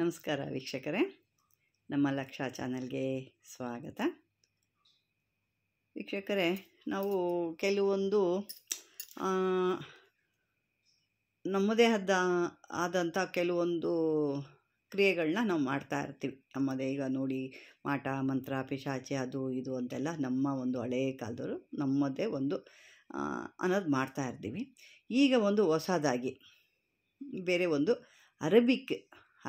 ನಮಸ್ಕಾರ ವೀಕ್ಷಕರೇ ನಮ್ಮ ಲಕ್ಷ ಚಾನಲ್ಗೆ ಸ್ವಾಗತ ವೀಕ್ಷಕರೇ ನಾವು ಕೆಲವೊಂದು ನಮ್ಮದೇ ಆದ ಆದಂಥ ಕೆಲವೊಂದು ಕ್ರಿಯೆಗಳನ್ನ ನಾವು ಮಾಡ್ತಾ ಇರ್ತೀವಿ ನಮ್ಮದೇ ಈಗ ನೋಡಿ ಮಾಟ ಮಂತ್ರ ಪಿಶಾಚಿ ಅದು ಇದು ಅಂತೆಲ್ಲ ನಮ್ಮ ಒಂದು ಹಳೆಯ ಕಾಲದವರು ನಮ್ಮದೇ ಒಂದು ಅನ್ನೋದು ಮಾಡ್ತಾ ಇರ್ತೀವಿ ಈಗ ಒಂದು ಹೊಸದಾಗಿ ಬೇರೆ ಒಂದು ಅರಬಿಕ್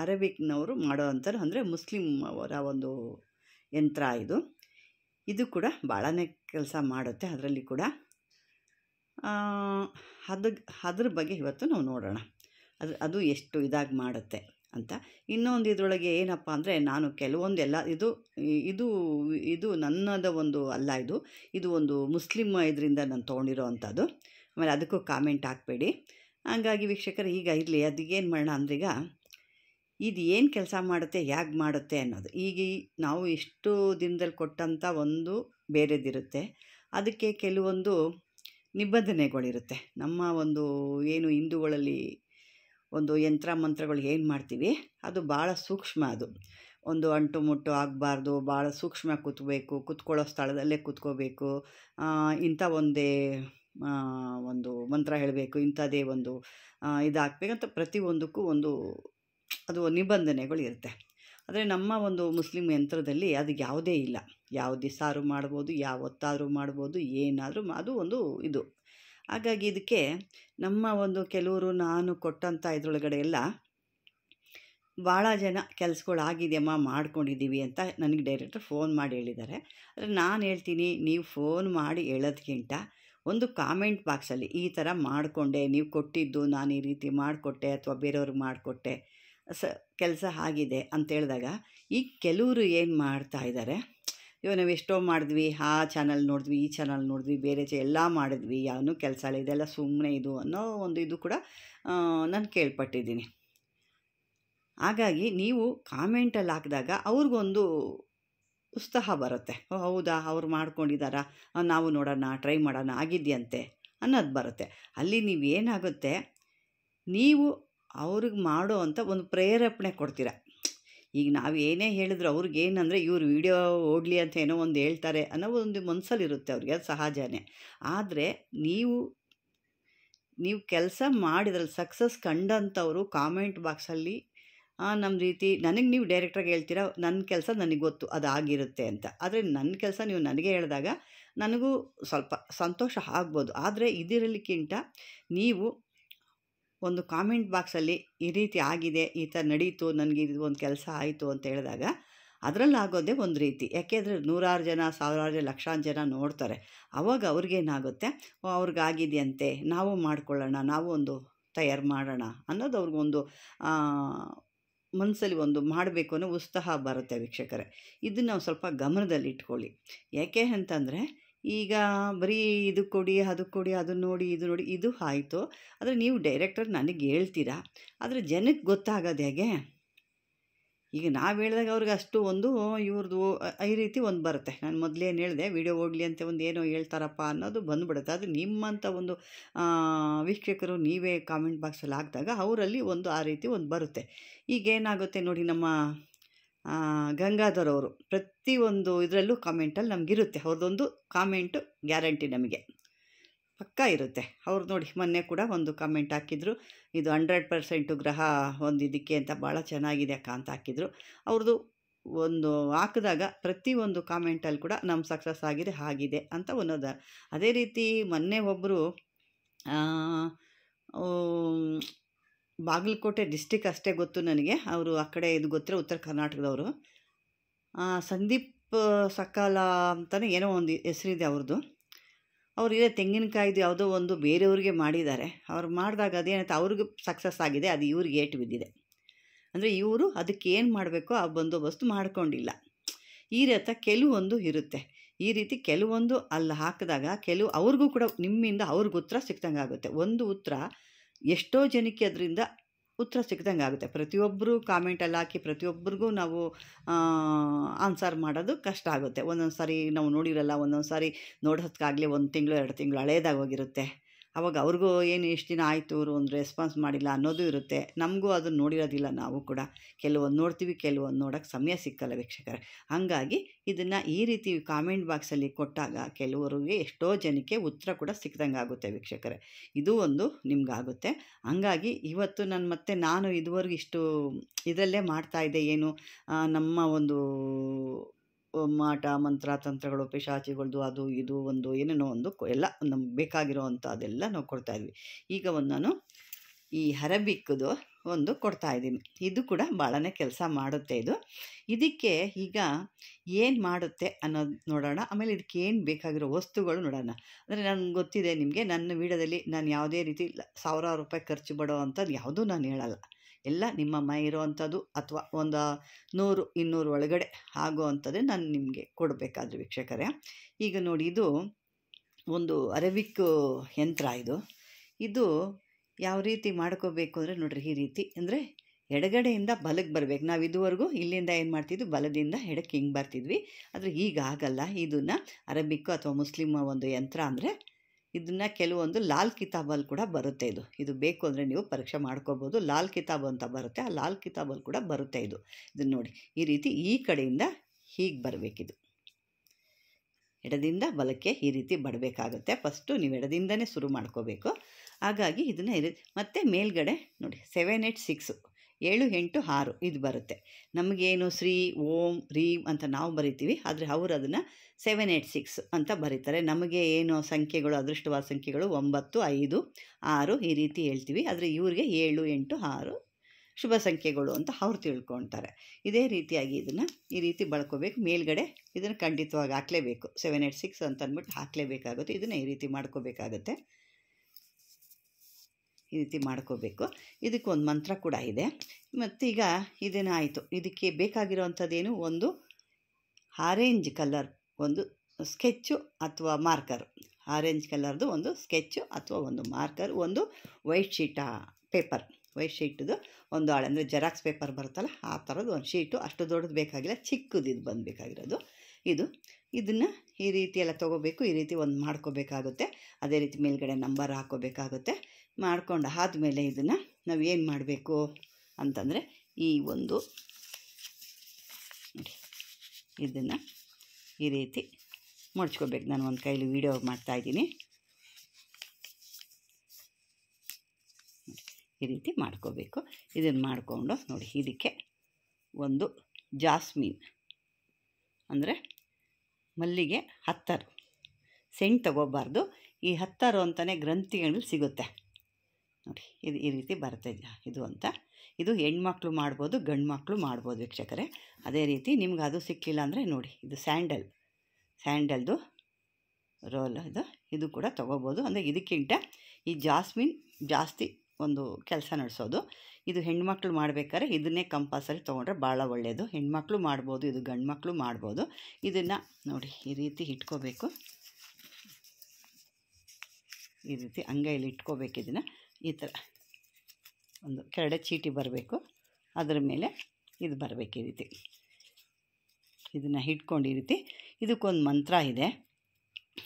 ಅರೇಬಿಕ್ನವರು ಮಾಡೋ ಅಂಥರು ಅಂದರೆ ಮುಸ್ಲಿಮ್ ಅವರ ಒಂದು ಯಂತ್ರ ಇದು ಇದು ಕೂಡ ಭಾಳನೇ ಕೆಲಸ ಮಾಡುತ್ತೆ ಅದರಲ್ಲಿ ಕೂಡ ಅದು ಅದ್ರ ಬಗ್ಗೆ ಇವತ್ತು ನಾವು ನೋಡೋಣ ಅದು ಅದು ಎಷ್ಟು ಇದಾಗಿ ಮಾಡುತ್ತೆ ಅಂತ ಇನ್ನೊಂದು ಇದರೊಳಗೆ ಏನಪ್ಪ ಅಂದರೆ ನಾನು ಕೆಲವೊಂದು ಎಲ್ಲ ಇದು ಇದು ಇದು ನನ್ನದ ಒಂದು ಅಲ್ಲ ಇದು ಇದು ಒಂದು ಮುಸ್ಲಿಮ್ ಇದರಿಂದ ನಾನು ತೊಗೊಂಡಿರೋ ಅಂಥದ್ದು ಆಮೇಲೆ ಅದಕ್ಕೂ ಕಾಮೆಂಟ್ ಹಾಕಬೇಡಿ ಹಾಗಾಗಿ ವೀಕ್ಷಕರು ಈಗ ಇರಲಿ ಅದಕ್ಕೇನು ಮಾಡೋಣ ಅಂದ್ರೀಗ ಇದು ಏನು ಕೆಲಸ ಮಾಡುತ್ತೆ ಹೇಗೆ ಮಾಡುತ್ತೆ ಅನ್ನೋದು ಈಗ ನಾವು ಇಷ್ಟು ದಿನದಲ್ಲಿ ಕೊಟ್ಟಂಥ ಒಂದು ಬೇರೆದಿರುತ್ತೆ ಅದಕ್ಕೆ ಕೆಲವೊಂದು ನಿಬಂಧನೆಗಳಿರುತ್ತೆ ನಮ್ಮ ಒಂದು ಏನು ಹಿಂದೂಗಳಲ್ಲಿ ಒಂದು ಯಂತ್ರ ಮಂತ್ರಗಳು ಏನು ಮಾಡ್ತೀವಿ ಅದು ಭಾಳ ಸೂಕ್ಷ್ಮ ಅದು ಒಂದು ಅಂಟು ಮುಟ್ಟು ಆಗಬಾರ್ದು ಭಾಳ ಸೂಕ್ಷ್ಮ ಕೂತ್ಬೇಕು ಕೂತ್ಕೊಳ್ಳೋ ಸ್ಥಳದಲ್ಲೇ ಕೂತ್ಕೋಬೇಕು ಇಂಥ ಒಂದೇ ಒಂದು ಮಂತ್ರ ಹೇಳಬೇಕು ಇಂಥದ್ದೇ ಒಂದು ಇದಾಗಬೇಕಂತ ಪ್ರತಿಯೊಂದಕ್ಕೂ ಒಂದು ಅದು ನಿಬಂಧನೆಗಳು ಇರುತ್ತೆ ಆದರೆ ನಮ್ಮ ಒಂದು ಮುಸ್ಲಿಂ ಯಂತ್ರದಲ್ಲಿ ಅದು ಯಾವುದೇ ಇಲ್ಲ ಯಾವ ದಿವಸಾರು ಮಾಡ್ಬೋದು ಯಾವತ್ತಾದರೂ ಮಾಡ್ಬೋದು ಏನಾದರೂ ಅದು ಒಂದು ಇದು ಹಾಗಾಗಿ ಇದಕ್ಕೆ ನಮ್ಮ ಒಂದು ಕೆಲವರು ನಾನು ಕೊಟ್ಟಂಥ ಇದರೊಳಗಡೆ ಎಲ್ಲ ಭಾಳ ಜನ ಕೆಲಸಗಳಾಗಿದೆಯಮ್ಮ ಮಾಡ್ಕೊಂಡಿದ್ದೀವಿ ಅಂತ ನನಗೆ ಡೈರೆಕ್ಟರ್ ಫೋನ್ ಮಾಡಿ ಹೇಳಿದ್ದಾರೆ ಆದರೆ ನಾನು ಹೇಳ್ತೀನಿ ನೀವು ಫೋನ್ ಮಾಡಿ ಹೇಳೋದಕ್ಕಿಂತ ಒಂದು ಕಾಮೆಂಟ್ ಬಾಕ್ಸಲ್ಲಿ ಈ ಥರ ಮಾಡಿಕೊಂಡೆ ನೀವು ಕೊಟ್ಟಿದ್ದು ನಾನು ಈ ರೀತಿ ಮಾಡಿಕೊಟ್ಟೆ ಅಥವಾ ಬೇರೆಯವ್ರಿಗೆ ಮಾಡಿಕೊಟ್ಟೆ ಸ ಕೆಲಸ ಆಗಿದೆ ಅಂತೇಳಿದಾಗ ಈ ಕೆಲವರು ಏನು ಮಾಡ್ತಾ ಇದ್ದಾರೆ ಇವಾಗ ನಾವು ಎಷ್ಟೋ ಮಾಡಿದ್ವಿ ಆ ಚಾನಲ್ ನೋಡಿದ್ವಿ ಈ ಚಾನಲ್ ನೋಡಿದ್ವಿ ಬೇರೆ ಚ ಎಲ್ಲ ಮಾಡಿದ್ವಿ ಯಾವನು ಕೆಲಸ ಇಲ್ಲ ಇದೆಲ್ಲ ಸುಮ್ಮನೆ ಇದು ಅನ್ನೋ ಒಂದು ಇದು ಕೂಡ ನಾನು ಕೇಳ್ಪಟ್ಟಿದ್ದೀನಿ ಹಾಗಾಗಿ ನೀವು ಕಾಮೆಂಟಲ್ಲಿ ಹಾಕಿದಾಗ ಅವ್ರಿಗೊಂದು ಉತ್ಸಾಹ ಬರುತ್ತೆ ಓ ಹೌದಾ ಅವ್ರು ಮಾಡ್ಕೊಂಡಿದ್ದಾರಾ ನಾವು ನೋಡೋಣ ಟ್ರೈ ಮಾಡೋಣ ಆಗಿದೆಯಂತೆ ಅನ್ನೋದು ಬರುತ್ತೆ ಅಲ್ಲಿ ನೀವು ಏನಾಗುತ್ತೆ ನೀವು ಅವ್ರಿಗೆ ಮಾಡೋ ಅಂತ ಒಂದು ಪ್ರೇರೇಪಣೆ ಕೊಡ್ತೀರ ಈಗ ನಾವು ಏನೇ ಹೇಳಿದ್ರು ಅವ್ರಿಗೆ ಏನಂದರೆ ಇವರು ವಿಡಿಯೋ ಓಡಲಿ ಅಂತ ಏನೋ ಒಂದು ಹೇಳ್ತಾರೆ ಅನ್ನೋ ಒಂದು ಮನಸ್ಸಲ್ಲಿರುತ್ತೆ ಅವ್ರಿಗೆ ಅದು ಸಹಜನೇ ಆದರೆ ನೀವು ನೀವು ಕೆಲಸ ಮಾಡಿದ್ರಲ್ಲಿ ಸಕ್ಸಸ್ ಕಂಡಂಥವ್ರು ಕಾಮೆಂಟ್ ಬಾಕ್ಸಲ್ಲಿ ನಮ್ಮ ರೀತಿ ನನಗೆ ನೀವು ಡೈರೆಕ್ಟ್ರಾಗಿ ಹೇಳ್ತೀರಾ ನನ್ನ ಕೆಲಸ ನನಗೆ ಗೊತ್ತು ಅದು ಆಗಿರುತ್ತೆ ಅಂತ ಆದರೆ ನನ್ನ ಕೆಲಸ ನೀವು ನನಗೆ ಹೇಳಿದಾಗ ನನಗೂ ಸ್ವಲ್ಪ ಸಂತೋಷ ಆಗ್ಬೋದು ಆದರೆ ಇದಿರಲಿಕ್ಕಿಂತ ನೀವು ಒಂದು ಕಾಮೆಂಟ್ ಬಾಕ್ಸಲ್ಲಿ ಈ ರೀತಿ ಆಗಿದೆ ಈ ಥರ ನಡೀತು ನನಗೆ ಇದು ಒಂದು ಕೆಲಸ ಆಯಿತು ಅಂತ ಹೇಳಿದಾಗ ಅದರಲ್ಲಾಗೋದೇ ಒಂದು ರೀತಿ ಯಾಕೆಂದರೆ ನೂರಾರು ಜನ ಸಾವಿರಾರು ಜನ ಲಕ್ಷಾಂತರ ಜನ ನೋಡ್ತಾರೆ ಆವಾಗ ಅವ್ರಿಗೇನಾಗುತ್ತೆ ಅವ್ರಿಗಾಗಿದೆಯಂತೆ ನಾವು ಮಾಡ್ಕೊಳ್ಳೋಣ ನಾವು ಒಂದು ತಯಾರು ಮಾಡೋಣ ಅನ್ನೋದು ಅವ್ರಿಗೊಂದು ಮನಸ್ಸಲ್ಲಿ ಒಂದು ಮಾಡಬೇಕು ಅನ್ನೋ ಉತ್ಸಾಹ ಬರುತ್ತೆ ವೀಕ್ಷಕರೇ ಇದನ್ನು ನಾವು ಸ್ವಲ್ಪ ಗಮನದಲ್ಲಿ ಇಟ್ಕೊಳ್ಳಿ ಯಾಕೆ ಅಂತಂದರೆ ಈಗ ಬರೀ ಇದು ಕೊಡಿ ಅದು ಕೊಡಿ ಅದು ನೋಡಿ ಇದು ನೋಡಿ ಇದು ಆಯಿತು ಆದರೆ ನೀವು ಡೈರೆಕ್ಟರ್ ನನಗೆ ಹೇಳ್ತೀರಾ ಆದರೆ ಜನಕ್ಕೆ ಗೊತ್ತಾಗೋದು ಹೇಗೆ ಈಗ ನಾವು ಹೇಳಿದಾಗ ಅವ್ರಿಗೆ ಅಷ್ಟು ಒಂದು ಇವ್ರದ್ದು ಈ ರೀತಿ ಒಂದು ಬರುತ್ತೆ ನಾನು ಮೊದಲೇನು ಹೇಳಿದೆ ವಿಡಿಯೋ ಹೋಗಲಿ ಅಂತ ಒಂದು ಏನೋ ಹೇಳ್ತಾರಪ್ಪ ಅನ್ನೋದು ಬಂದುಬಿಡುತ್ತೆ ಅದು ನಿಮ್ಮಂಥ ಒಂದು ವೀಕ್ಷಕರು ನೀವೇ ಕಾಮೆಂಟ್ ಬಾಕ್ಸಲ್ಲಿ ಹಾಕಿದಾಗ ಅವರಲ್ಲಿ ಒಂದು ಆ ರೀತಿ ಒಂದು ಬರುತ್ತೆ ಈಗ ಏನಾಗುತ್ತೆ ನೋಡಿ ನಮ್ಮ ಗಂಗಾಧರ್ ಅವರು ಪ್ರತಿಯೊಂದು ಇದರಲ್ಲೂ ಕಾಮೆಂಟಲ್ಲಿ ನಮಗಿರುತ್ತೆ ಅವ್ರದ್ದೊಂದು ಕಾಮೆಂಟು ಗ್ಯಾರಂಟಿ ನಮಗೆ ಪಕ್ಕ ಇರುತ್ತೆ ಅವ್ರು ನೋಡಿ ಮೊನ್ನೆ ಕೂಡ ಒಂದು ಕಾಮೆಂಟ್ ಹಾಕಿದ್ರು ಇದು ಹಂಡ್ರೆಡ್ ಪರ್ಸೆಂಟು ಗ್ರಹ ಒಂದು ಇದಕ್ಕೆ ಅಂತ ಭಾಳ ಚೆನ್ನಾಗಿದೆ ಅಕ್ಕ ಅಂತ ಹಾಕಿದ್ರು ಅವ್ರದ್ದು ಒಂದು ಹಾಕಿದಾಗ ಪ್ರತಿಯೊಂದು ಕಾಮೆಂಟಲ್ಲಿ ಕೂಡ ನಮ್ಮ ಸಕ್ಸಸ್ ಆಗಿದೆ ಆಗಿದೆ ಅಂತ ಒಂದು ಅದೇ ರೀತಿ ಮೊನ್ನೆ ಒಬ್ಬರು ಬಾಗಲಕೋಟೆ ಡಿಸ್ಟಿಕ್ ಅಷ್ಟೇ ಗೊತ್ತು ನನಗೆ ಅವರು ಆ ಕಡೆ ಇದು ಗೊತ್ತಿರೋ ಉತ್ತರ ಕರ್ನಾಟಕದವರು ಸಂದೀಪ್ ಸಕಾಲ ಅಂತಲೇ ಏನೋ ಒಂದು ಹೆಸರಿದೆ ಅವ್ರದ್ದು ಅವ್ರು ಇದೇ ತೆಂಗಿನಕಾಯ್ದು ಯಾವುದೋ ಒಂದು ಬೇರೆಯವ್ರಿಗೆ ಮಾಡಿದ್ದಾರೆ ಅವ್ರು ಮಾಡಿದಾಗ ಅದೇನಂತ ಅವ್ರಿಗೂ ಸಕ್ಸಸ್ ಆಗಿದೆ ಅದು ಇವ್ರಿಗೆ ಏಟು ಬಿದ್ದಿದೆ ಅಂದರೆ ಇವರು ಅದಕ್ಕೆ ಏನು ಮಾಡಬೇಕೋ ಆ ಬಂದೋಬಸ್ತು ಮಾಡ್ಕೊಂಡಿಲ್ಲ ಈ ರೀತ ಕೆಲವೊಂದು ಇರುತ್ತೆ ಈ ರೀತಿ ಕೆಲವೊಂದು ಅಲ್ಲಿ ಹಾಕಿದಾಗ ಕೆಲವು ಅವ್ರಿಗೂ ಕೂಡ ನಿಮ್ಮಿಂದ ಅವ್ರಿಗೆ ಉತ್ತರ ಸಿಕ್ತಂಗೆ ಆಗುತ್ತೆ ಒಂದು ಉತ್ತರ ಎಷ್ಟೋ ಜನಕ್ಕೆ ಅದರಿಂದ ಉತ್ತರ ಸಿಕ್ದಂಗೆ ಆಗುತ್ತೆ ಪ್ರತಿಯೊಬ್ಬರು ಕಾಮೆಂಟಲ್ಲಿ ಹಾಕಿ ಪ್ರತಿಯೊಬ್ಬರಿಗೂ ನಾವು ಆನ್ಸರ್ ಮಾಡೋದು ಕಷ್ಟ ಆಗುತ್ತೆ ಒಂದೊಂದು ಸಾರಿ ನಾವು ನೋಡಿರಲ್ಲ ಒಂದೊಂದು ಸಾರಿ ನೋಡೋದಕ್ಕಾಗಲಿ ಒಂದು ತಿಂಗಳು ಎರಡು ತಿಂಗಳು ಹಳೇದಾಗಿ ಹೋಗಿರುತ್ತೆ ಅವಾಗ ಅವ್ರಿಗೂ ಏನು ಎಷ್ಟು ದಿನ ಆಯಿತು ಅವರು ಒಂದು ರೆಸ್ಪಾನ್ಸ್ ಮಾಡಿಲ್ಲ ಅನ್ನೋದು ಇರುತ್ತೆ ನಮಗೂ ಅದನ್ನು ನೋಡಿರೋದಿಲ್ಲ ನಾವು ಕೂಡ ಕೆಲವೊಂದು ನೋಡ್ತೀವಿ ಕೆಲವೊಂದು ನೋಡೋಕ್ಕೆ ಸಮಯ ಸಿಕ್ಕಲ್ಲ ವೀಕ್ಷಕರೇ ಹಾಗಾಗಿ ಇದನ್ನು ಈ ರೀತಿ ಕಾಮೆಂಟ್ ಬಾಕ್ಸಲ್ಲಿ ಕೊಟ್ಟಾಗ ಕೆಲವರಿಗೆ ಎಷ್ಟೋ ಜನಕ್ಕೆ ಉತ್ತರ ಕೂಡ ಸಿಕ್ಕಿದಂಗೆ ಆಗುತ್ತೆ ವೀಕ್ಷಕರೇ ಇದು ಒಂದು ನಿಮ್ಗಾಗುತ್ತೆ ಹಂಗಾಗಿ ಇವತ್ತು ನಾನು ಮತ್ತೆ ನಾನು ಇದುವರೆಗೂ ಇಷ್ಟು ಇದರಲ್ಲೇ ಮಾಡ್ತಾಯಿದ್ದೆ ಏನು ನಮ್ಮ ಒಂದು ಮಾಟ ಮಂತ್ರ ತಂತ್ರಗಳು ಪಿಶಾಚಿಗಳದ್ದು ಅದು ಇದು ಒಂದು ಏನೇನೋ ಒಂದು ಎಲ್ಲ ನಮ್ಗೆ ಬೇಕಾಗಿರೋ ಅಂಥ ಅದೆಲ್ಲ ನಾವು ಇದ್ವಿ ಈಗ ಒಂದು ನಾನು ಈ ಹರಬಿಕ್ಕದು ಒಂದು ಕೊಡ್ತಾ ಇದ್ದೀನಿ ಇದು ಕೂಡ ಭಾಳನೇ ಕೆಲಸ ಮಾಡುತ್ತೆ ಇದು ಇದಕ್ಕೆ ಈಗ ಏನು ಮಾಡುತ್ತೆ ಅನ್ನೋದು ನೋಡೋಣ ಆಮೇಲೆ ಇದಕ್ಕೆ ಏನು ಬೇಕಾಗಿರೋ ವಸ್ತುಗಳು ನೋಡೋಣ ಅಂದರೆ ನನಗೆ ಗೊತ್ತಿದೆ ನಿಮಗೆ ನನ್ನ ವೀಡಿಯೋದಲ್ಲಿ ನಾನು ಯಾವುದೇ ರೀತಿ ಸಾವಿರಾರು ರೂಪಾಯಿ ಖರ್ಚು ಬಿಡೋ ಅಂಥದ್ದು ಯಾವುದೂ ನಾನು ಹೇಳಲ್ಲ ಎಲ್ಲ ನಿಮ್ಮ ಮೈ ಇರುವಂಥದ್ದು ಅಥವಾ ಒಂದು ನೂರು ಇನ್ನೂರು ಒಳಗಡೆ ಆಗುವಂಥದ್ದೇ ನಾನು ನಿಮಗೆ ಕೊಡಬೇಕಾದ್ರೆ ವೀಕ್ಷಕರೇ ಈಗ ನೋಡಿ ಇದು ಒಂದು ಅರೇಬಿಕ್ ಯಂತ್ರ ಇದು ಇದು ಯಾವ ರೀತಿ ಮಾಡ್ಕೋಬೇಕು ಅಂದರೆ ನೋಡ್ರಿ ಈ ರೀತಿ ಅಂದರೆ ಎಡಗಡೆಯಿಂದ ಬಲಕ್ಕೆ ಬರಬೇಕು ನಾವು ಇದುವರೆಗೂ ಇಲ್ಲಿಂದ ಏನು ಮಾಡ್ತಿದ್ವಿ ಬಲದಿಂದ ಎಡಕ್ಕೆ ಹಿಂಗೆ ಬರ್ತಿದ್ವಿ ಆದರೆ ಈಗ ಆಗಲ್ಲ ಇದನ್ನು ಅರಬಿಕ್ಕು ಅಥವಾ ಮುಸ್ಲಿಮ ಒಂದು ಯಂತ್ರ ಅಂದರೆ ಇದನ್ನು ಕೆಲವೊಂದು ಲಾಲ್ ಕಿತಾಬಲ್ಲಿ ಕೂಡ ಬರುತ್ತೆ ಇದು ಇದು ಬೇಕು ಅಂದರೆ ನೀವು ಪರೀಕ್ಷೆ ಮಾಡ್ಕೋಬೋದು ಲಾಲ್ ಕಿತಾಬ್ ಅಂತ ಬರುತ್ತೆ ಆ ಲಾಲ್ ಕಿತಾಬಲ್ಲಿ ಕೂಡ ಬರುತ್ತೆ ಇದು ಇದನ್ನು ನೋಡಿ ಈ ರೀತಿ ಈ ಕಡೆಯಿಂದ ಹೀಗೆ ಬರಬೇಕಿದು ಎಡದಿಂದ ಬಲಕ್ಕೆ ಈ ರೀತಿ ಬಡಬೇಕಾಗುತ್ತೆ ಫಸ್ಟು ನೀವು ಎಡದಿಂದನೇ ಶುರು ಮಾಡ್ಕೋಬೇಕು ಹಾಗಾಗಿ ಇದನ್ನು ಮತ್ತೆ ಮೇಲ್ಗಡೆ ನೋಡಿ ಸೆವೆನ್ ಏಯ್ಟ್ ಸಿಕ್ಸು ಏಳು ಎಂಟು ಆರು ಇದು ಬರುತ್ತೆ ನಮಗೇನು ಶ್ರೀ ಓಂ ರೀಂ ಅಂತ ನಾವು ಬರಿತೀವಿ ಆದರೆ ಅವರು ಅದನ್ನು ಸೆವೆನ್ ಏಯ್ಟ್ ಸಿಕ್ಸ್ ಅಂತ ಬರೀತಾರೆ ನಮಗೆ ಏನು ಸಂಖ್ಯೆಗಳು ಅದೃಷ್ಟವಾದ ಸಂಖ್ಯೆಗಳು ಒಂಬತ್ತು ಐದು ಆರು ಈ ರೀತಿ ಹೇಳ್ತೀವಿ ಆದರೆ ಇವರಿಗೆ ಏಳು ಎಂಟು ಆರು ಶುಭ ಸಂಖ್ಯೆಗಳು ಅಂತ ಅವ್ರು ತಿಳ್ಕೊಳ್ತಾರೆ ಇದೇ ರೀತಿಯಾಗಿ ಇದನ್ನು ಈ ರೀತಿ ಬಳ್ಕೋಬೇಕು ಮೇಲ್ಗಡೆ ಇದನ್ನು ಖಂಡಿತವಾಗಿ ಹಾಕ್ಲೇಬೇಕು ಸೆವೆನ್ ಏಯ್ಟ್ ಸಿಕ್ಸ್ ಅಂತ ಅಂದ್ಬಿಟ್ಟು ಹಾಕ್ಲೇಬೇಕಾಗುತ್ತೆ ಇದನ್ನು ಈ ರೀತಿ ಮಾಡ್ಕೋಬೇಕಾಗುತ್ತೆ ಈ ರೀತಿ ಮಾಡ್ಕೋಬೇಕು ಇದಕ್ಕೆ ಒಂದು ಮಂತ್ರ ಕೂಡ ಇದೆ ಮತ್ತೀಗ ಇದೇನಾಯಿತು ಇದಕ್ಕೆ ಬೇಕಾಗಿರೋವಂಥದ್ದೇನು ಒಂದು ಆರೆಂಜ್ ಕಲರ್ ಒಂದು ಸ್ಕೆಚ್ಚು ಅಥವಾ ಮಾರ್ಕರ್ ಆರೆಂಜ್ ಕಲರ್ದು ಒಂದು ಸ್ಕೆಚ್ಚು ಅಥವಾ ಒಂದು ಮಾರ್ಕರ್ ಒಂದು ವೈಟ್ ಶೀಟ ಪೇಪರ್ ವೈಟ್ ಶೀಟ್ದು ಒಂದು ಹಾಳೆ ಅಂದರೆ ಜೆರಾಕ್ಸ್ ಪೇಪರ್ ಬರುತ್ತಲ್ಲ ಆ ಥರದ್ದು ಒಂದು ಶೀಟು ಅಷ್ಟು ದೊಡ್ಡದು ಬೇಕಾಗಿಲ್ಲ ಚಿಕ್ಕದು ಇದು ಬಂದಬೇಕಾಗಿರೋದು ಇದು ಇದನ್ನು ಈ ರೀತಿ ಎಲ್ಲ ತೊಗೋಬೇಕು ಈ ರೀತಿ ಒಂದು ಮಾಡ್ಕೋಬೇಕಾಗುತ್ತೆ ಅದೇ ರೀತಿ ಮೇಲ್ಗಡೆ ನಂಬರ್ ಹಾಕೋಬೇಕಾಗುತ್ತೆ ಮಾಡ್ಕೊಂಡು ಆದಮೇಲೆ ಇದನ್ನು ನಾವು ಏನು ಮಾಡಬೇಕು ಅಂತಂದರೆ ಈ ಒಂದು ಇದನ್ನು ಈ ರೀತಿ ಮಡ್ಚ್ಕೋಬೇಕು ನಾನು ಒಂದು ಕೈಲಿ ವೀಡಿಯೋ ಮಾಡ್ತಾಯಿದ್ದೀನಿ ಈ ರೀತಿ ಮಾಡ್ಕೋಬೇಕು ಇದನ್ನು ಮಾಡಿಕೊಂಡು ನೋಡಿ ಇದಕ್ಕೆ ಒಂದು ಜಾಸ್ಮಿನ್ ಅಂದರೆ ಮಲ್ಲಿಗೆ ಹತ್ತಾರು ಸೆಂಟ್ ತಗೋಬಾರ್ದು ಈ ಹತ್ತಾರು ಅಂತಲೇ ಗ್ರಂಥಿಗಳಲ್ಲಿ ಸಿಗುತ್ತೆ ನೋಡಿ ಇದು ಈ ರೀತಿ ಬರುತ್ತೆ ಇದು ಅಂತ ಇದು ಹೆಣ್ಮಕ್ಳು ಮಾಡ್ಬೋದು ಗಂಡು ಮಕ್ಕಳು ಮಾಡ್ಬೋದು ವೀಕ್ಷಕರೇ ಅದೇ ರೀತಿ ನಿಮ್ಗೆ ಅದು ಸಿಕ್ಕಲಿಲ್ಲ ಅಂದರೆ ನೋಡಿ ಇದು ಸ್ಯಾಂಡಲ್ ಸ್ಯಾಂಡಲ್ದು ರೋಲ್ ಇದು ಇದು ಕೂಡ ತೊಗೋಬೋದು ಅಂದರೆ ಇದಕ್ಕಿಂತ ಈ ಜಾಸ್ಮಿನ್ ಜಾಸ್ತಿ ಒಂದು ಕೆಲಸ ನಡೆಸೋದು ಇದು ಹೆಣ್ಮಕ್ಳು ಮಾಡಬೇಕಾದ್ರೆ ಇದನ್ನೇ ಕಂಪಲ್ಸರಿ ತೊಗೊಂಡ್ರೆ ಭಾಳ ಒಳ್ಳೆಯದು ಹೆಣ್ಮಕ್ಳು ಮಾಡ್ಬೋದು ಇದು ಗಂಡು ಮಕ್ಕಳು ಮಾಡ್ಬೋದು ಇದನ್ನು ನೋಡಿ ಈ ರೀತಿ ಇಟ್ಕೋಬೇಕು ಈ ರೀತಿ ಅಂಗೈಲಿ ಇಟ್ಕೋಬೇಕು ಇದನ್ನು ಈ ಥರ ಒಂದು ಕೆರಡೆ ಚೀಟಿ ಬರಬೇಕು ಅದರ ಮೇಲೆ ಇದು ಬರಬೇಕು ಈ ರೀತಿ ಇದನ್ನು ಹಿಡ್ಕೊಂಡು ಈ ರೀತಿ ಇದಕ್ಕೊಂದು ಮಂತ್ರ ಇದೆ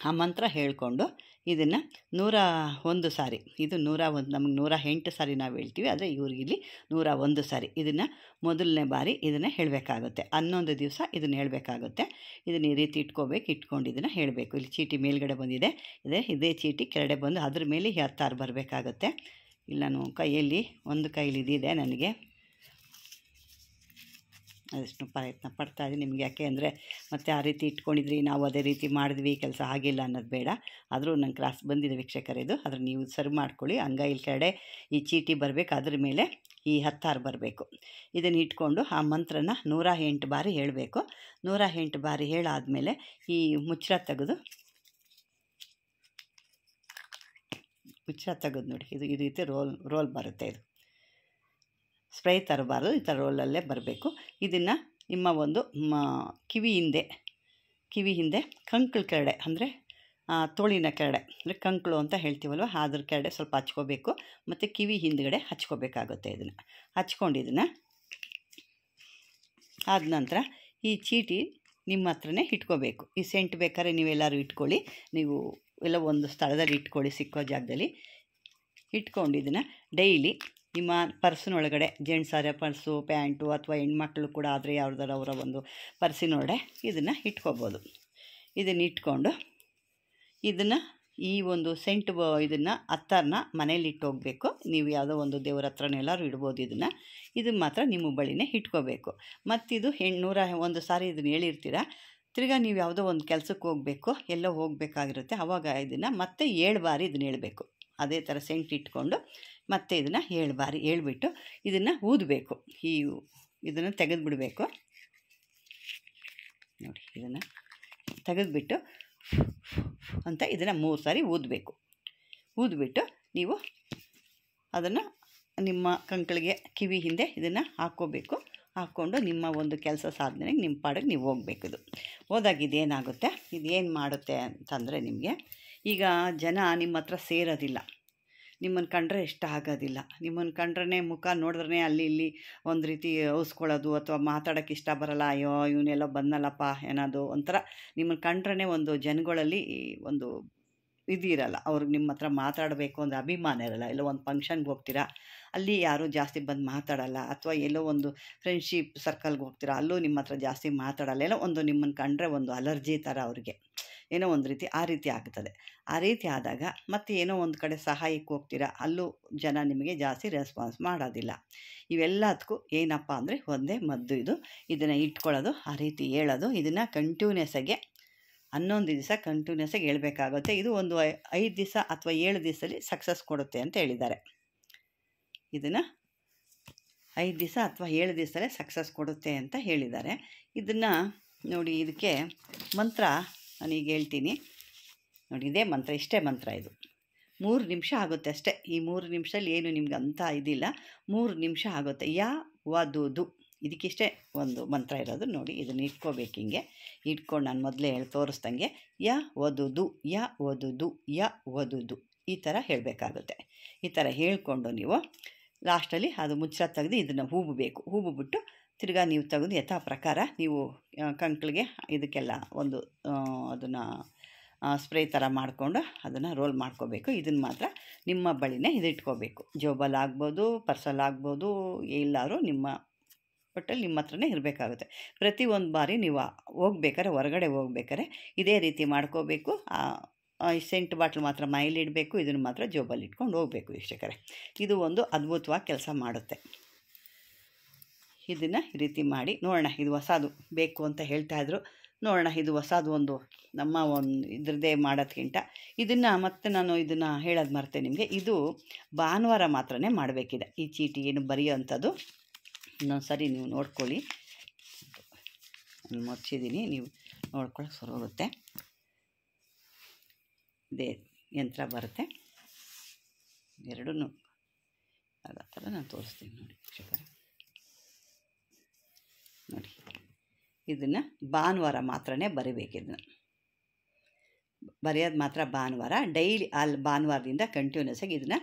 ಆ ಮಂತ್ರ ಹೇಳಿಕೊಂಡು ಇದನ್ನು ನೂರ ಒಂದು ಸಾರಿ ಇದು ನೂರ ಒಂದು ನಮಗೆ ನೂರ ಎಂಟು ಸಾರಿ ನಾವು ಹೇಳ್ತೀವಿ ಆದರೆ ಇವ್ರಿಗಿಲ್ಲಿ ನೂರ ಒಂದು ಸಾರಿ ಇದನ್ನು ಮೊದಲನೇ ಬಾರಿ ಇದನ್ನು ಹೇಳಬೇಕಾಗುತ್ತೆ ಹನ್ನೊಂದು ದಿವಸ ಇದನ್ನು ಹೇಳಬೇಕಾಗುತ್ತೆ ಇದನ್ನು ಈ ರೀತಿ ಇಟ್ಕೋಬೇಕು ಇಟ್ಕೊಂಡು ಇದನ್ನು ಹೇಳಬೇಕು ಇಲ್ಲಿ ಚೀಟಿ ಮೇಲ್ಗಡೆ ಬಂದಿದೆ ಇದೇ ಇದೇ ಚೀಟಿ ಕೆಳಗಡೆ ಬಂದು ಅದ್ರ ಮೇಲೆ ಹತ್ತಾರು ಬರಬೇಕಾಗುತ್ತೆ ಇಲ್ಲ ನಾನು ಕೈಯಲ್ಲಿ ಒಂದು ಕೈಲಿ ಇದಿದೆ ನನಗೆ ಅದಷ್ಟು ಪ್ರಯತ್ನ ಪಡ್ತಾ ಇದ್ದೀನಿ ನಿಮ್ಗೆ ಯಾಕೆ ಅಂದರೆ ಮತ್ತೆ ಆ ರೀತಿ ಇಟ್ಕೊಂಡಿದ್ರಿ ನಾವು ಅದೇ ರೀತಿ ಮಾಡಿದ್ವಿ ಕೆಲಸ ಆಗಿಲ್ಲ ಅನ್ನೋದು ಬೇಡ ಆದರೂ ನನ್ನ ಕ್ಲಾಸ್ ಬಂದಿದೆ ವೀಕ್ಷಕರಿದು ಅದನ್ನು ನೀವು ಸರಿ ಮಾಡ್ಕೊಳ್ಳಿ ಇಲ್ಲಿ ಕಡೆ ಈ ಚೀಟಿ ಬರಬೇಕು ಅದ್ರ ಮೇಲೆ ಈ ಹತ್ತಾರು ಬರಬೇಕು ಇದನ್ನು ಇಟ್ಕೊಂಡು ಆ ಮಂತ್ರನ ನೂರ ಎಂಟು ಬಾರಿ ಹೇಳಬೇಕು ನೂರ ಎಂಟು ಬಾರಿ ಮೇಲೆ ಈ ಮುಚ್ಚಳ ತೆಗೆದು ಮುಚ್ಚಳ ತೆಗೆದು ನೋಡಿ ಇದು ಈ ರೀತಿ ರೋಲ್ ರೋಲ್ ಬರುತ್ತೆ ಇದು ಸ್ಪ್ರೇ ತರಬಾರ್ದು ಈ ಥರ ರೋಲಲ್ಲೇ ಬರಬೇಕು ಇದನ್ನು ನಿಮ್ಮ ಒಂದು ಕಿವಿ ಹಿಂದೆ ಕಿವಿ ಹಿಂದೆ ಕಂಕ್ಳು ಕೆರಡೆ ಅಂದರೆ ತೋಳಿನ ಕೆರಡೆ ಅಂದರೆ ಕಂಕಳು ಅಂತ ಹೇಳ್ತೀವಲ್ವ ಅದ್ರ ಕೆರಡೆ ಸ್ವಲ್ಪ ಹಚ್ಕೋಬೇಕು ಮತ್ತು ಕಿವಿ ಹಿಂದ್ಗಡೆ ಹಚ್ಕೋಬೇಕಾಗುತ್ತೆ ಇದನ್ನು ಹಚ್ಕೊಂಡಿದ್ದನ್ನು ಆದ ನಂತರ ಈ ಚೀಟಿ ನಿಮ್ಮ ಹತ್ರನೇ ಇಟ್ಕೋಬೇಕು ಈ ಸೆಂಟ್ ಬೇಕಾದ್ರೆ ನೀವೆಲ್ಲರೂ ಇಟ್ಕೊಳ್ಳಿ ನೀವು ಎಲ್ಲ ಒಂದು ಸ್ಥಳದಲ್ಲಿ ಇಟ್ಕೊಳ್ಳಿ ಸಿಕ್ಕೋ ಜಾಗದಲ್ಲಿ ಇಟ್ಕೊಂಡಿದ್ದನ್ನು ಡೈಲಿ ನಿಮ್ಮ ಪರ್ಸಿನೊಳಗಡೆ ಜೆಂಟ್ಸಾರೆ ಪರ್ಸು ಪ್ಯಾಂಟು ಅಥವಾ ಹೆಣ್ಮಕ್ಳು ಕೂಡ ಆದರೆ ಯಾವ್ದಾರ ಅವರ ಒಂದು ಪರ್ಸಿನೊಳಗಡೆ ಇದನ್ನು ಇಟ್ಕೋಬೋದು ಇದನ್ನು ಇಟ್ಕೊಂಡು ಇದನ್ನು ಈ ಒಂದು ಸೆಂಟ್ ಇದನ್ನು ಹತ್ತರನ್ನ ಮನೇಲಿ ಇಟ್ಟು ಹೋಗಬೇಕು ನೀವು ಯಾವುದೋ ಒಂದು ದೇವ್ರ ಹತ್ರನೇ ಇಡ್ಬೋದು ಇದನ್ನು ಇದು ಮಾತ್ರ ನಿಮ್ಮ ಬಳಿನೇ ಇಟ್ಕೋಬೇಕು ಮತ್ತಿದು ಹೆಣ್ಣೂರ ಒಂದು ಸಾರಿ ಇದನ್ನು ಹೇಳಿರ್ತೀರ ತಿರ್ಗಾ ನೀವು ಯಾವುದೋ ಒಂದು ಕೆಲಸಕ್ಕೆ ಹೋಗಬೇಕು ಎಲ್ಲೋ ಹೋಗಬೇಕಾಗಿರುತ್ತೆ ಆವಾಗ ಇದನ್ನು ಮತ್ತೆ ಏಳು ಬಾರಿ ಇದನ್ನ ಹೇಳಬೇಕು ಅದೇ ಥರ ಸೆಂಟ್ ಇಟ್ಕೊಂಡು ಮತ್ತು ಇದನ್ನು ಏಳು ಬಾರಿ ಹೇಳ್ಬಿಟ್ಟು ಇದನ್ನು ಊದಬೇಕು ಈ ಇದನ್ನು ತೆಗೆದುಬಿಡಬೇಕು ನೋಡಿ ಇದನ್ನು ತೆಗೆದುಬಿಟ್ಟು ಅಂತ ಇದನ್ನು ಮೂರು ಸಾರಿ ಊದಬೇಕು ಊದ್ಬಿಟ್ಟು ನೀವು ಅದನ್ನು ನಿಮ್ಮ ಕಂಕಳಿಗೆ ಕಿವಿ ಹಿಂದೆ ಇದನ್ನು ಹಾಕ್ಕೋಬೇಕು ಹಾಕ್ಕೊಂಡು ನಿಮ್ಮ ಒಂದು ಕೆಲಸ ಸಾಧನೆಗೆ ನಿಮ್ಮ ಪಾಡಿಗೆ ನೀವು ಹೋಗಬೇಕು ಇದು ಹೋದಾಗ ಇದೇನಾಗುತ್ತೆ ಇದೇನು ಮಾಡುತ್ತೆ ಅಂತಂದರೆ ನಿಮಗೆ ಈಗ ಜನ ನಿಮ್ಮ ಹತ್ರ ಸೇರೋದಿಲ್ಲ ನಿಮ್ಮನ್ನು ಕಂಡ್ರೆ ಇಷ್ಟ ಆಗೋದಿಲ್ಲ ನಿಮ್ಮನ್ನು ಕಂಡ್ರೆ ಮುಖ ನೋಡಿದ್ರೆ ಅಲ್ಲಿ ಇಲ್ಲಿ ಒಂದು ರೀತಿ ಔಸ್ಕೊಳ್ಳೋದು ಅಥವಾ ಮಾತಾಡೋಕ್ಕೆ ಇಷ್ಟ ಬರಲ್ಲ ಅಯ್ಯೋ ಇವನ್ನೆಲ್ಲೋ ಬಂದಲ್ಲಪ್ಪ ಏನದು ಒಂಥರ ನಿಮ್ಮನ್ನು ಕಂಡ್ರೆ ಒಂದು ಜನಗಳಲ್ಲಿ ಒಂದು ಇದಿರಲ್ಲ ಅವ್ರಿಗೆ ನಿಮ್ಮ ಹತ್ರ ಮಾತಾಡಬೇಕು ಅಂದರೆ ಅಭಿಮಾನ ಇರಲ್ಲ ಎಲ್ಲೋ ಒಂದು ಫಂಕ್ಷನ್ಗೆ ಹೋಗ್ತೀರಾ ಅಲ್ಲಿ ಯಾರೂ ಜಾಸ್ತಿ ಬಂದು ಮಾತಾಡಲ್ಲ ಅಥವಾ ಎಲ್ಲೋ ಒಂದು ಫ್ರೆಂಡ್ಶಿಪ್ ಸರ್ಕಲ್ಗೆ ಹೋಗ್ತೀರಾ ಅಲ್ಲೂ ನಿಮ್ಮ ಹತ್ರ ಜಾಸ್ತಿ ಮಾತಾಡಲ್ಲ ಏನೋ ಒಂದು ನಿಮ್ಮನ್ನು ಕಂಡ್ರೆ ಒಂದು ಅಲರ್ಜಿ ಥರ ಅವ್ರಿಗೆ ಏನೋ ಒಂದು ರೀತಿ ಆ ರೀತಿ ಆಗ್ತದೆ ಆ ರೀತಿ ಆದಾಗ ಮತ್ತೆ ಏನೋ ಒಂದು ಕಡೆ ಸಹಾಯಕ್ಕೆ ಹೋಗ್ತೀರಾ ಅಲ್ಲೂ ಜನ ನಿಮಗೆ ಜಾಸ್ತಿ ರೆಸ್ಪಾನ್ಸ್ ಮಾಡೋದಿಲ್ಲ ಇವೆಲ್ಲದಕ್ಕೂ ಏನಪ್ಪ ಅಂದರೆ ಒಂದೇ ಮದ್ದು ಇದು ಇದನ್ನು ಇಟ್ಕೊಳ್ಳೋದು ಆ ರೀತಿ ಹೇಳೋದು ಇದನ್ನು ಕಂಟಿನ್ಯೂಸ್ ಹನ್ನೊಂದು ದಿವಸ ಕಂಟಿನ್ಯೂಸ್ ಆಗಿ ಹೇಳ್ಬೇಕಾಗುತ್ತೆ ಇದು ಒಂದು ಐದು ದಿವಸ ಅಥವಾ ಏಳು ದಿವಸದಲ್ಲಿ ಸಕ್ಸಸ್ ಕೊಡುತ್ತೆ ಅಂತ ಹೇಳಿದ್ದಾರೆ ಇದನ್ನು ಐದು ದಿವಸ ಅಥವಾ ಏಳು ದಿವಸದಲ್ಲೇ ಸಕ್ಸಸ್ ಕೊಡುತ್ತೆ ಅಂತ ಹೇಳಿದ್ದಾರೆ ಇದನ್ನು ನೋಡಿ ಇದಕ್ಕೆ ಮಂತ್ರ ನಾನು ಈಗ ಹೇಳ್ತೀನಿ ನೋಡಿ ಇದೇ ಮಂತ್ರ ಇಷ್ಟೇ ಮಂತ್ರ ಇದು ಮೂರು ನಿಮಿಷ ಆಗುತ್ತೆ ಅಷ್ಟೇ ಈ ಮೂರು ನಿಮಿಷದಲ್ಲಿ ಏನು ನಿಮ್ಗೆ ಅಂಥ ಇದಿಲ್ಲ ಮೂರು ನಿಮಿಷ ಆಗುತ್ತೆ ಯಾ ವದು ಇದಕ್ಕಿಷ್ಟೇ ಒಂದು ಮಂತ್ರ ಇರೋದು ನೋಡಿ ಇದನ್ನು ಇಟ್ಕೋಬೇಕು ಹಿಂಗೆ ಇಟ್ಕೊಂಡು ನಾನು ಮೊದಲೇ ಹೇಳಿ ತೋರಿಸ್ದಂಗೆ ಯ ಓದುದು ಯ ಓದುದು ಯ ಓದುದು ಈ ಥರ ಹೇಳಬೇಕಾಗುತ್ತೆ ಈ ಥರ ಹೇಳಿಕೊಂಡು ನೀವು ಲಾಸ್ಟಲ್ಲಿ ಅದು ಮುಚ್ಚ ತೆಗೆದು ಇದನ್ನು ಹೂಬಬೇಕು ಹೂಬಿಟ್ಟು ತಿರ್ಗಾ ನೀವು ತೆಗೆದು ಯಥಾ ಪ್ರಕಾರ ನೀವು ಕಂಕ್ಳಿಗೆ ಇದಕ್ಕೆಲ್ಲ ಒಂದು ಅದನ್ನು ಸ್ಪ್ರೇ ಥರ ಮಾಡಿಕೊಂಡು ಅದನ್ನು ರೋಲ್ ಮಾಡ್ಕೋಬೇಕು ಇದನ್ನು ಮಾತ್ರ ನಿಮ್ಮ ಬಳಿನೇ ಇದಿಟ್ಕೋಬೇಕು ಜೋಬಲ್ ಆಗ್ಬೋದು ಪರ್ಸಲ್ ಆಗ್ಬೋದು ಎಲ್ಲರೂ ನಿಮ್ಮ ಒಟ್ಟಲ್ಲಿ ನಿಮ್ಮ ಹತ್ರನೇ ಇರಬೇಕಾಗುತ್ತೆ ಪ್ರತಿ ಒಂದು ಬಾರಿ ನೀವು ಹೋಗ್ಬೇಕಾರೆ ಹೊರಗಡೆ ಹೋಗ್ಬೇಕಾರೆ ಇದೇ ರೀತಿ ಮಾಡ್ಕೋಬೇಕು ಸೆಂಟ್ ಬಾಟ್ಲ್ ಮಾತ್ರ ಮೈಲಿಡಬೇಕು ಇದನ್ನು ಮಾತ್ರ ಜೋಬಲ್ಲಿ ಇಟ್ಕೊಂಡು ಹೋಗಬೇಕು ವೀಕ್ಷಕರೇ ಇದು ಒಂದು ಅದ್ಭುತವಾಗಿ ಕೆಲಸ ಮಾಡುತ್ತೆ ಇದನ್ನು ಈ ರೀತಿ ಮಾಡಿ ನೋಡೋಣ ಇದು ಹೊಸದು ಬೇಕು ಅಂತ ಹೇಳ್ತಾ ಇದ್ರು ನೋಡೋಣ ಇದು ಹೊಸದು ಒಂದು ನಮ್ಮ ಒಂದು ಇದ್ರದ್ದೇ ಮಾಡೋದ್ಕಿಂತ ಇದನ್ನು ಮತ್ತೆ ನಾನು ಇದನ್ನು ಹೇಳೋದು ಮರ್ತೇನೆ ನಿಮಗೆ ಇದು ಭಾನುವಾರ ಮಾತ್ರ ಮಾಡಬೇಕಿದೆ ಈ ಚೀಟಿ ಏನು ಬರೆಯೋ ಅಂಥದ್ದು ಇನ್ನೊಂದು ಸರಿ ನೀವು ನೋಡ್ಕೊಳ್ಳಿ ನಾನು ಮುಚ್ಚಿದ್ದೀನಿ ನೀವು ನೋಡ್ಕೊಳ್ಳೋಕೆ ಸರಿ ಹೋಗುತ್ತೆ ಇದೇ ಯಂತ್ರ ಬರುತ್ತೆ ಎರಡೂ ಅದ ಥರ ನಾನು ತೋರಿಸ್ತೀನಿ ನೋಡಿ ನೋಡಿ ಇದನ್ನು ಭಾನುವಾರ ಮಾತ್ರ ಬರಿಬೇಕಿದನ್ನು ಬರೆಯೋದು ಮಾತ್ರ ಭಾನುವಾರ ಡೈಲಿ ಅಲ್ಲಿ ಭಾನುವಾರದಿಂದ ಕಂಟಿನ್ಯೂಸ್ ಆಗಿ ಇದನ್ನು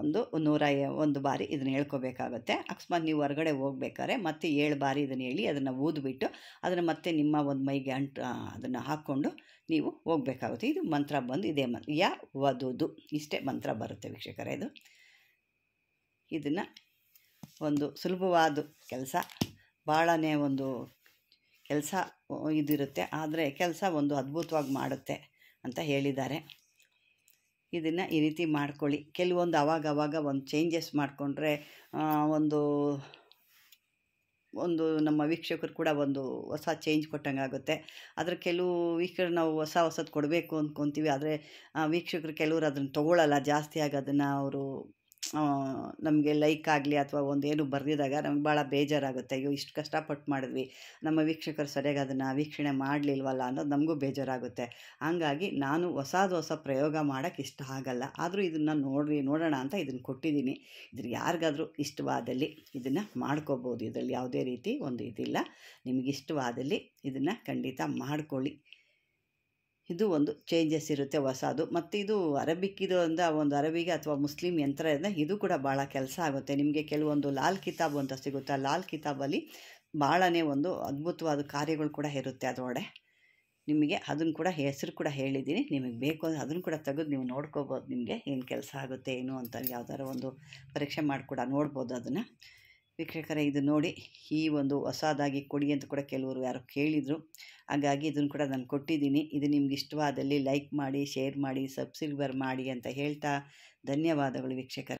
ಒಂದು ನೂರ ಒಂದು ಬಾರಿ ಇದನ್ನು ಹೇಳ್ಕೊಬೇಕಾಗುತ್ತೆ ಅಕಸ್ಮಾತ್ ನೀವು ಹೊರಗಡೆ ಹೋಗ್ಬೇಕಾದ್ರೆ ಮತ್ತೆ ಏಳು ಬಾರಿ ಇದನ್ನು ಹೇಳಿ ಅದನ್ನು ಊದ್ಬಿಟ್ಟು ಅದನ್ನು ಮತ್ತೆ ನಿಮ್ಮ ಒಂದು ಮೈಗೆ ಅಂಟು ಅದನ್ನು ಹಾಕ್ಕೊಂಡು ನೀವು ಹೋಗಬೇಕಾಗುತ್ತೆ ಇದು ಮಂತ್ರ ಬಂದು ಇದೇ ಮಂತ್ರ ಯಾ ವದುದು ಇಷ್ಟೇ ಮಂತ್ರ ಬರುತ್ತೆ ವೀಕ್ಷಕರೇ ಇದು ಇದನ್ನು ಒಂದು ಸುಲಭವಾದ ಕೆಲಸ ಭಾಳನೇ ಒಂದು ಕೆಲಸ ಇದಿರುತ್ತೆ ಆದರೆ ಕೆಲಸ ಒಂದು ಅದ್ಭುತವಾಗಿ ಮಾಡುತ್ತೆ ಅಂತ ಹೇಳಿದ್ದಾರೆ ಇದನ್ನು ಈ ರೀತಿ ಮಾಡ್ಕೊಳ್ಳಿ ಕೆಲವೊಂದು ಅವಾಗ ಅವಾಗ ಒಂದು ಚೇಂಜಸ್ ಮಾಡಿಕೊಂಡ್ರೆ ಒಂದು ಒಂದು ನಮ್ಮ ವೀಕ್ಷಕರು ಕೂಡ ಒಂದು ಹೊಸ ಚೇಂಜ್ ಕೊಟ್ಟಂಗೆ ಆಗುತ್ತೆ ಆದರೆ ಕೆಲವು ವೀಕ್ಷಕರು ನಾವು ಹೊಸ ಹೊಸದು ಕೊಡಬೇಕು ಅಂದ್ಕೊತೀವಿ ಆದರೆ ವೀಕ್ಷಕರು ಕೆಲವರು ಅದನ್ನು ತೊಗೊಳ್ಳಲ್ಲ ಜಾಸ್ತಿಯಾಗಿ ಅದನ್ನು ಅವರು ನಮಗೆ ಲೈಕ್ ಆಗಲಿ ಅಥವಾ ಒಂದೇನು ಬರೆದಿದಾಗ ನಮ್ಗೆ ಭಾಳ ಬೇಜಾರಾಗುತ್ತೆ ಅಯ್ಯೋ ಇಷ್ಟು ಕಷ್ಟಪಟ್ಟು ಮಾಡಿದ್ವಿ ನಮ್ಮ ವೀಕ್ಷಕರು ಸರಿಯಾಗಿ ಅದನ್ನು ವೀಕ್ಷಣೆ ಮಾಡಲಿಲ್ವಲ್ಲ ಅನ್ನೋದು ನಮಗೂ ಬೇಜಾರಾಗುತ್ತೆ ಹಾಗಾಗಿ ನಾನು ಹೊಸದು ಹೊಸ ಪ್ರಯೋಗ ಮಾಡೋಕ್ಕೆ ಇಷ್ಟ ಆಗಲ್ಲ ಆದರೂ ಇದನ್ನು ನೋಡಿ ನೋಡೋಣ ಅಂತ ಇದನ್ನು ಕೊಟ್ಟಿದ್ದೀನಿ ಇದ್ರ ಯಾರಿಗಾದರೂ ಇಷ್ಟವಾದಲ್ಲಿ ಇದನ್ನು ಮಾಡ್ಕೋಬೋದು ಇದರಲ್ಲಿ ಯಾವುದೇ ರೀತಿ ಒಂದು ಇದಿಲ್ಲ ನಿಮಗಿಷ್ಟವಾದಲ್ಲಿ ಇದನ್ನು ಖಂಡಿತ ಮಾಡ್ಕೊಳ್ಳಿ ಇದು ಒಂದು ಚೇಂಜಸ್ ಇರುತ್ತೆ ಹೊಸದು ಮತ್ತು ಇದು ಅರಬಿಕ್ಕಿದು ಅಂತ ಒಂದು ಅರಬಿಗೆ ಅಥವಾ ಮುಸ್ಲಿಂ ಯಂತ್ರ ಇದೆ ಇದು ಕೂಡ ಭಾಳ ಕೆಲಸ ಆಗುತ್ತೆ ನಿಮಗೆ ಕೆಲವೊಂದು ಲಾಲ್ ಕಿತಾಬ್ ಅಂತ ಸಿಗುತ್ತೆ ಲಾಲ್ ಕಿತಾಬಲ್ಲಿ ಭಾಳನೇ ಒಂದು ಅದ್ಭುತವಾದ ಕಾರ್ಯಗಳು ಕೂಡ ಇರುತ್ತೆ ಅದರೊಡೆ ನಿಮಗೆ ಅದನ್ನು ಕೂಡ ಹೆಸರು ಕೂಡ ಹೇಳಿದ್ದೀನಿ ನಿಮಗೆ ಬೇಕು ಅಂದರೆ ಅದನ್ನು ಕೂಡ ತೆಗೆದು ನೀವು ನೋಡ್ಕೋಬೋದು ನಿಮಗೆ ಏನು ಕೆಲಸ ಆಗುತ್ತೆ ಏನು ಅಂತ ಯಾವ್ದಾರು ಒಂದು ಪರೀಕ್ಷೆ ಮಾಡಿ ಕೂಡ ನೋಡ್ಬೋದು ಅದನ್ನು ವೀಕ್ಷಕರೇ ಇದು ನೋಡಿ ಈ ಒಂದು ಹೊಸದಾಗಿ ಕೊಡಿ ಅಂತ ಕೂಡ ಕೆಲವರು ಯಾರು ಕೇಳಿದರು ಹಾಗಾಗಿ ಇದನ್ನು ಕೂಡ ನಾನು ಕೊಟ್ಟಿದ್ದೀನಿ ಇದು ನಿಮ್ಗೆ ಇಷ್ಟವಾದಲ್ಲಿ ಲೈಕ್ ಮಾಡಿ ಶೇರ್ ಮಾಡಿ ಸಬ್ಸ್ಕ್ರೈಬರ್ ಮಾಡಿ ಅಂತ ಹೇಳ್ತಾ ಧನ್ಯವಾದಗಳು ವೀಕ್ಷಕರೇ